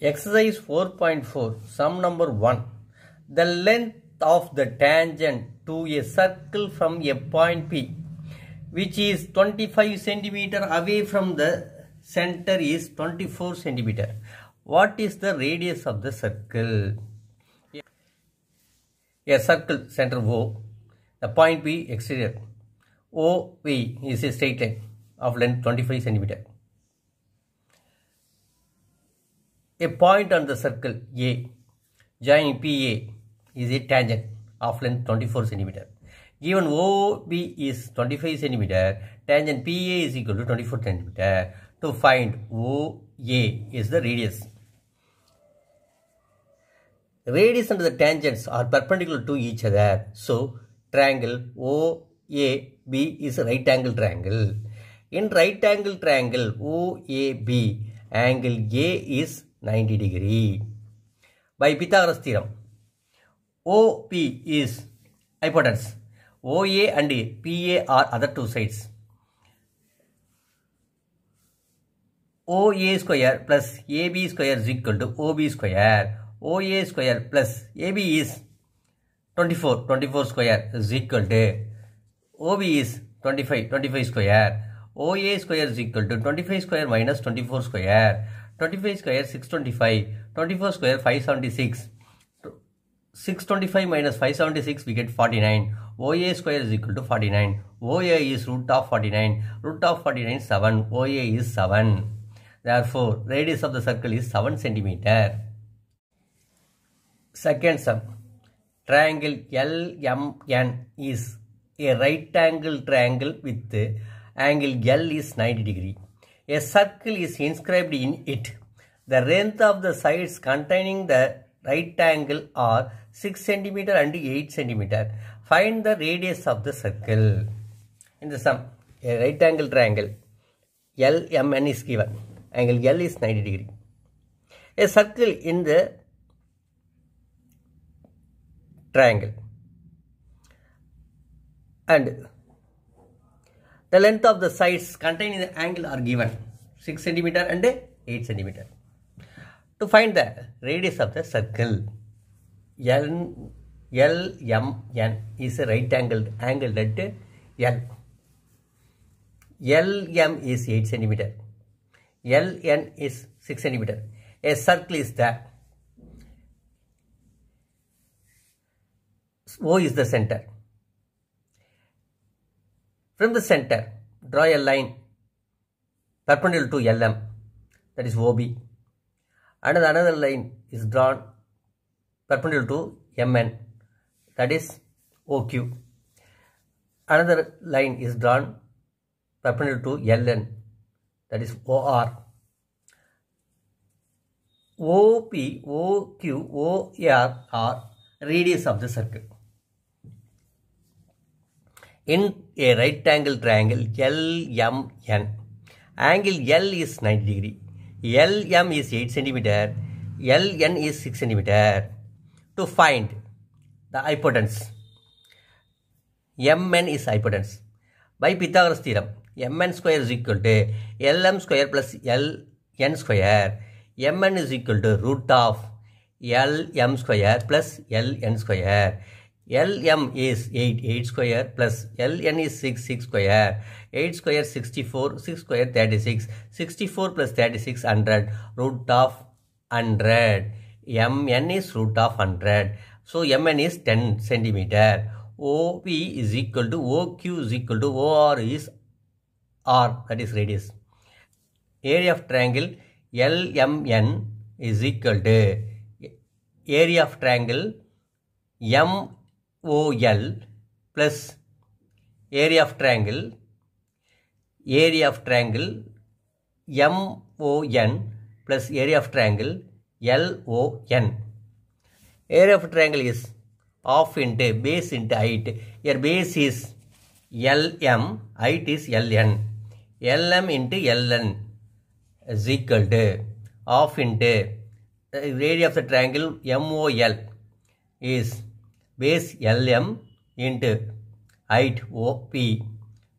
Exercise 4.4 sum number 1 The length of the tangent to a circle from a point P which is 25 centimeter away from the center is 24 centimeter. What is the radius of the circle? A circle center O, the point P exterior. OV is a straight line of length 25 centimeter. a point on the circle A joining PA is a tangent of length 24 centimeter. Given OB is 25 centimeter, tangent PA is equal to 24 centimeter. To find OA is the radius. Radius and the tangents are perpendicular to each other. So, triangle OAB is a right angle triangle. In right angle triangle OAB, angle A is 90 degree. By Pythagoras theorem, OP is hypotenuse. OA and PA are other two sides. OA square plus AB square is equal to OB square. OA square plus AB is 24. 24 square is equal to OB is 25. 25 square. OA square is equal to 25 square minus 24 square. 25 square 625, 24 square 576. 625 minus 576 we get 49 oa square is equal to 49 oa is root of 49 root of 49 7 oa is 7 therefore radius of the circle is 7 centimeter second sum triangle lmn is a right angle triangle with angle l is 90 degree a circle is inscribed in it. The length of the sides containing the right angle are 6 cm and 8 cm. Find the radius of the circle. In the sum, a right angle triangle, LMN is given. Angle L is 90 degree. A circle in the triangle and the length of the sides contained in the angle are given 6 centimeter and 8 centimeter. To find the radius of the circle, L, L M, N is a right angled angle That L. L M is 8 centimeter. L N is 6 centimeter. A circle is the O is the center. From the center, draw a line perpendicular to LM, that is OB. And another line is drawn perpendicular to MN, that is OQ. Another line is drawn perpendicular to LN, that is OR. OP, OQ, OR are radius of the circle. in a right angle triangle LMN. Angle L is 90 degree. LM is 8 centimeter. LN is 6 cm. To find the hypotenuse. MN is hypotenuse. By Pythagoras theorem, MN square is equal to LM square plus LN square. MN is equal to root of LM square plus LN square. LM is 8, 8 square plus LN is 6, 6 square. 8 square 64, 6 square 36. 64 plus 36, 100. Root of 100. MN is root of 100. So MN is 10 centimeter. OP is equal to OQ is equal to OR is R that is radius. Area of triangle LMN is equal to area of triangle M OL plus area of triangle, area of triangle MON plus area of triangle LON. Area of triangle is half into base into height. Here base is LM, height is LN. LM into LN is equal to half into area of the triangle MOL is base L M into OP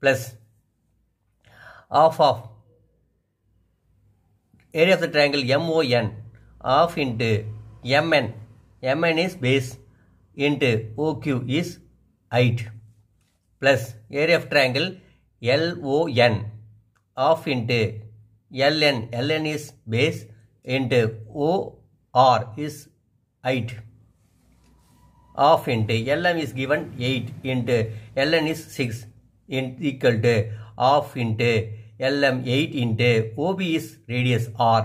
plus half of F triangle M O N half into M N M is base into OQ is height plus F triangle L O half into L N is base into O is height half into lm is given 8 into ln is 6 in equal to half into lm 8 into ob is radius r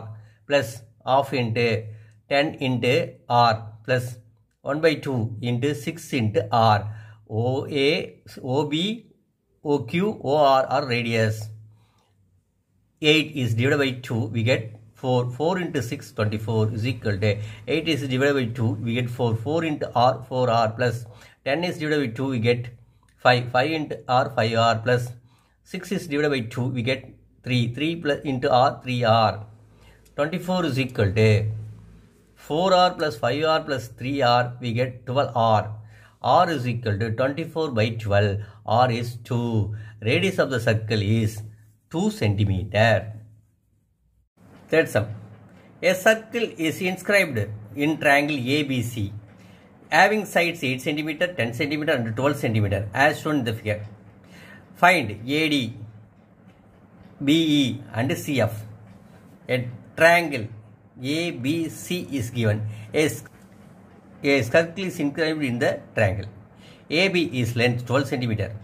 plus half into 10 into r plus 1 by 2 into 6 into r oa ob oq or are radius 8 is divided by 2 we get 4 4 into 6 24 is equal to 8 is divided by 2 we get 4 4 into r 4r plus 10 is divided by 2 we get 5 5 into r 5r plus 6 is divided by 2 we get 3 3 plus into r 3r 24 is equal to 4r plus 5r plus 3r we get 12r r is equal to 24 by 12 r is 2 radius of the circle is 2 centimeter Third sum. A circle is inscribed in triangle ABC having sides 8 cm, 10 cm and 12 cm as shown in the figure. Find AD, BE and CF. A triangle ABC is given. A, circle is inscribed in the triangle. AB is length 12 cm.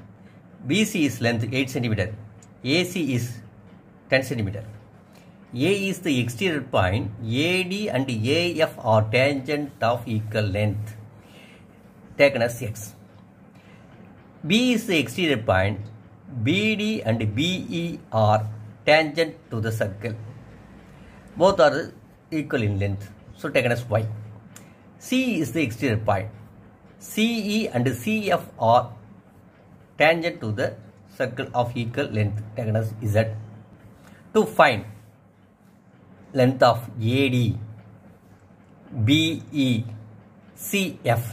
BC is length 8 cm. AC is 10 centimeter. A is the exterior point, AD and AF are tangent of equal length taken as x. B is the exterior point, BD and BE are tangent to the circle. Both are equal in length, so taken as y. C is the exterior point, CE and CF are tangent to the circle of equal length taken as z. To find length of AD, BE, CF.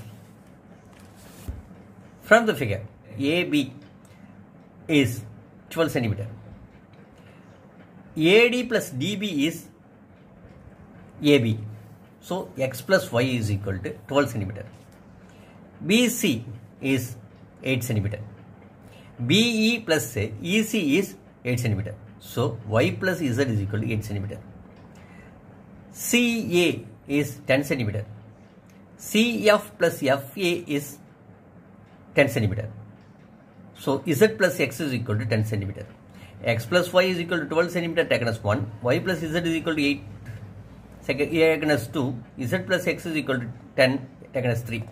From the figure, AB is 12 centimeter. AD plus DB is AB. So x plus y is equal to 12 centimeter. BC is 8 centimeter. BE plus EC is 8 centimeter. So y plus z is equal to 8 centimeter. CA is 10 centimeter. CF plus FA is 10 centimeter. So Z plus X is equal to 10 centimeter. X plus Y is equal to 12 centimeter taken as 1. Y plus Z is equal to 8 taken as 2. Z plus X is equal to 10 taken as 3.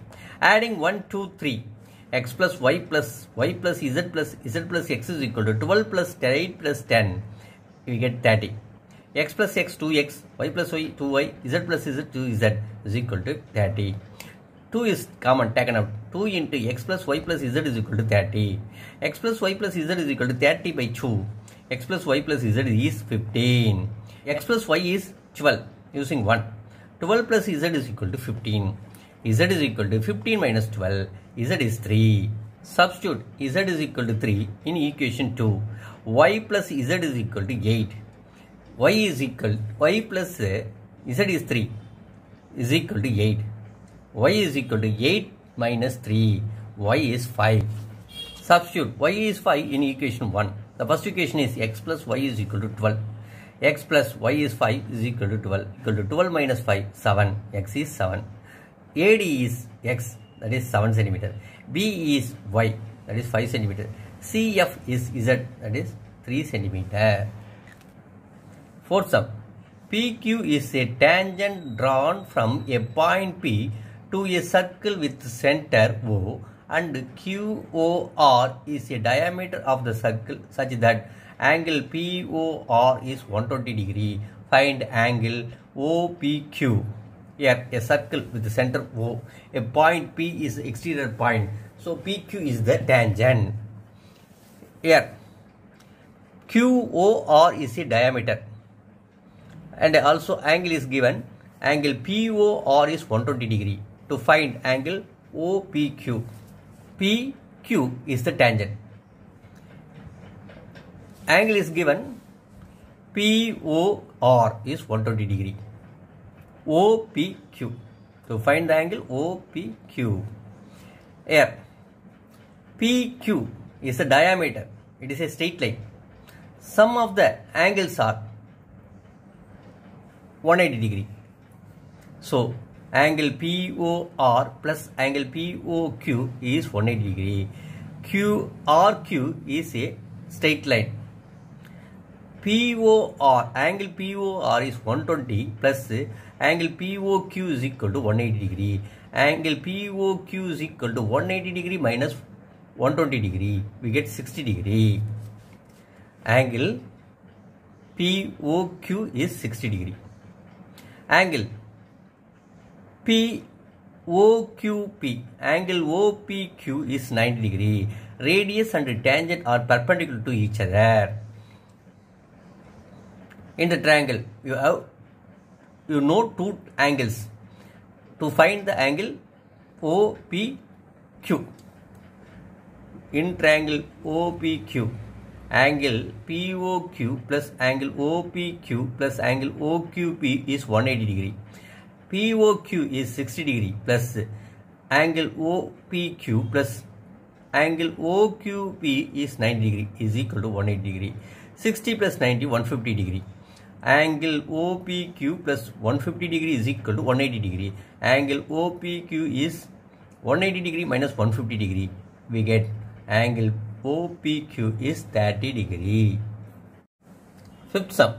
Adding 1, 2, 3. X plus Y plus Y plus Z plus Z plus X is equal to 12 plus 8 plus 10. We get 30 x plus x 2x, y plus y 2y, z plus z 2z is equal to 30. 2 is common taken out. 2 into x plus y plus z is equal to 30. x plus y plus z is equal to 30 by 2. x plus y plus z is 15. x plus y is 12 using 1. 12 plus z is equal to 15. z is equal to 15 minus 12. z is 3. Substitute z is equal to 3 in equation 2. y plus z is equal to 8 y is equal y plus uh, z is 3 is equal to 8 y is equal to 8 minus 3 y is 5 substitute y is 5 in equation 1 the first equation is x plus y is equal to 12 x plus y is 5 is equal to 12 equal to 12 minus 5 7 x is 7 AD is x that is 7 centimeter B is y that is 5 centimeter CF is z that is 3 centimeter Force up. PQ is a tangent drawn from a point P to a circle with center O and QOR is a diameter of the circle such that angle POR is 120 degree. Find angle OPQ. Here a circle with the center O. A point P is exterior point. So PQ is the tangent. Here QOR is a diameter and also angle is given angle POR is 120 degree to find angle OPQ PQ is the tangent angle is given POR is 120 degree OPQ to find the angle OPQ here PQ is the diameter it is a straight line sum of the angles are 180 degree. So angle POR plus angle POQ is 180 degree. QRQ is a straight line. POR, angle POR is 120 plus angle POQ is equal to 180 degree. Angle POQ is equal to 180 degree minus 120 degree. We get 60 degree. Angle POQ is 60 degree angle P O Q P. angle OPQ is 90 degree radius and tangent are perpendicular to each other in the triangle you have you know two angles to find the angle OPQ in triangle OPQ angle POQ plus angle OPQ plus angle OQP is 180 degree. POQ is 60 degree plus angle OPQ plus angle OQP is 90 degree is equal to 180 degree. 60 plus 90 150 degree. Angle OPQ plus 150 degree is equal to 180 degree. Angle OPQ is 180 degree minus 150 degree. We get angle OPQ is 30 degree. Fifth sum.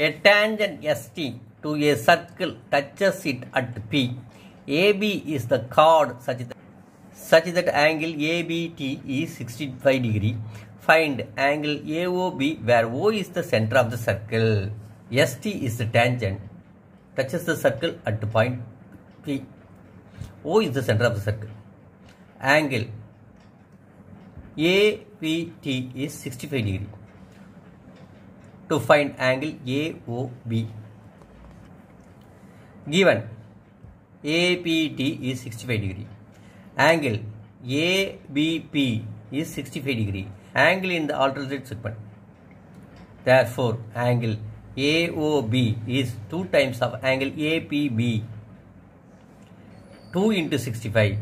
A tangent ST to a circle touches it at P. AB is the chord such that, such that angle ABT is 65 degree. Find angle AOB where O is the center of the circle. ST is the tangent touches the circle at point P. O is the center of the circle. Angle APT is 65 degree. To find angle AOB. Given APT is 65 degree. Angle ABP is 65 degree. Angle in the alternate segment. Therefore, angle AOB is 2 times of angle APB. 2 into 65.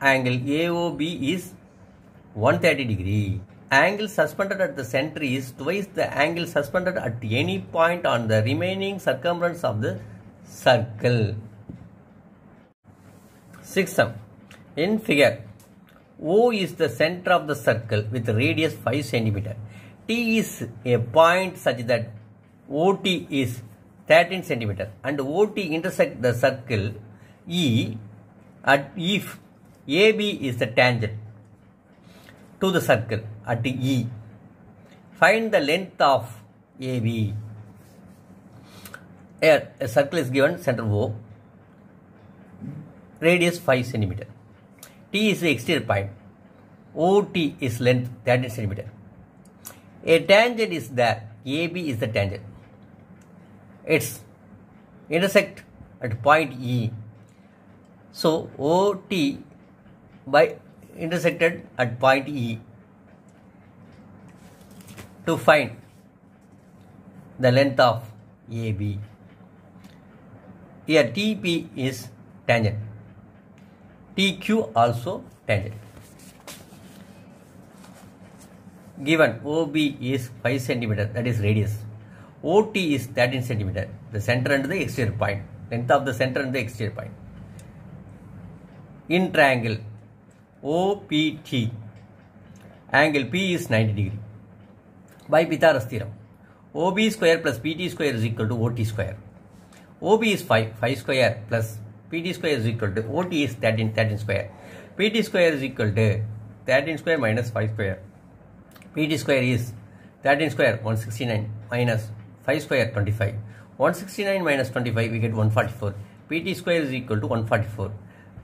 Angle AOB is 130 degree. Angle suspended at the center is twice the angle suspended at any point on the remaining circumference of the circle. Sixth sum. In figure, O is the center of the circle with radius 5 centimeter. T is a point such that OT is 13 centimeter and OT intersect the circle E at if AB is the tangent to the circle at E. Find the length of AB. Here, a circle is given, center O. Radius 5 centimeter. T is the exterior point. OT is length 13 cm. A tangent is there. AB is the tangent. Its intersect at point E. So OT by intersected at point E to find the length of AB. Here TP is tangent. TQ also tangent. Given OB is 5 centimeter, that is radius. OT is 13 centimeter, the center and the exterior point. Length of the center and the exterior point. In triangle OPT. Angle P is 90 degree. By Pythagoras theorem, OB square plus PT square is equal to OT square. OB is 5, 5 square plus PT square is equal to OT is 13, 13 square. PT square is equal to 13 square minus 5 square. PT square is 13 square 169 minus 5 square 25. 169 minus 25 we get 144. PT square is equal to 144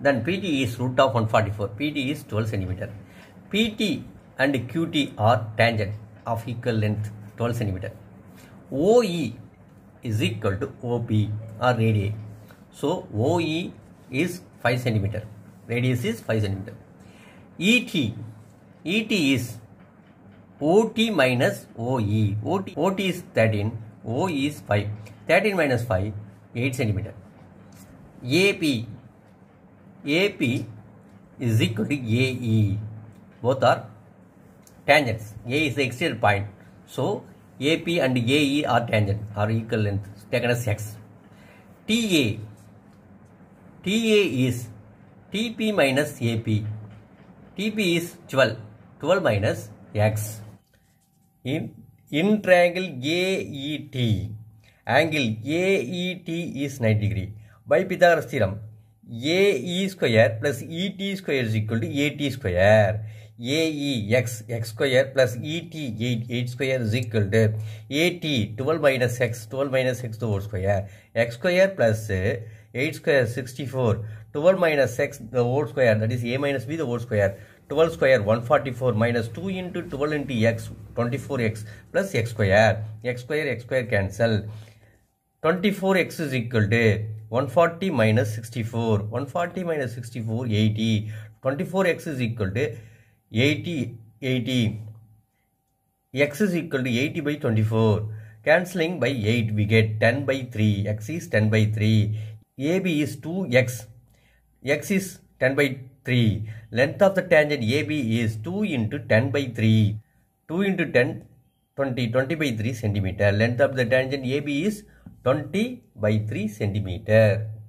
then PT is root of 144. PT is 12 centimeter. PT and QT are tangent of equal length 12 centimeter. OE is equal to OP or radii. So OE is 5 centimeter. Radius is 5 centimeter. ET, ET is OT minus OE. OT, OT is 13, OE is 5. 13 minus 5, 8 centimeter. AP AP is equal to AE. Both are tangents. A is the exterior point. So AP and AE are tangent, are equal length, taken as x. TA, TA is TP minus AP. TP is 12, 12 minus x. In, in triangle AET, angle AET is 90 degree. By Pythagoras theorem, A square plus ET square equal to AT square X X square plus ET eight square equal to AT twelve minus X twelve minus X door square X square plus eight square sixty four twelve minus X door square that is A minus B door square twelve square one forty four minus two into twelve into X twenty four X plus X square X square X square cancel twenty four X is equal to 140 minus 64. 140 minus 64, 80. 24x is equal to 80, 80. x is equal to 80 by 24. Cancelling by 8, we get 10 by 3. x is 10 by 3. AB is 2x. x is 10 by 3. Length of the tangent AB is 2 into 10 by 3. 2 into 10, 20. 20 by 3 centimeter. Length of the tangent AB is 20 by 3 centimeter.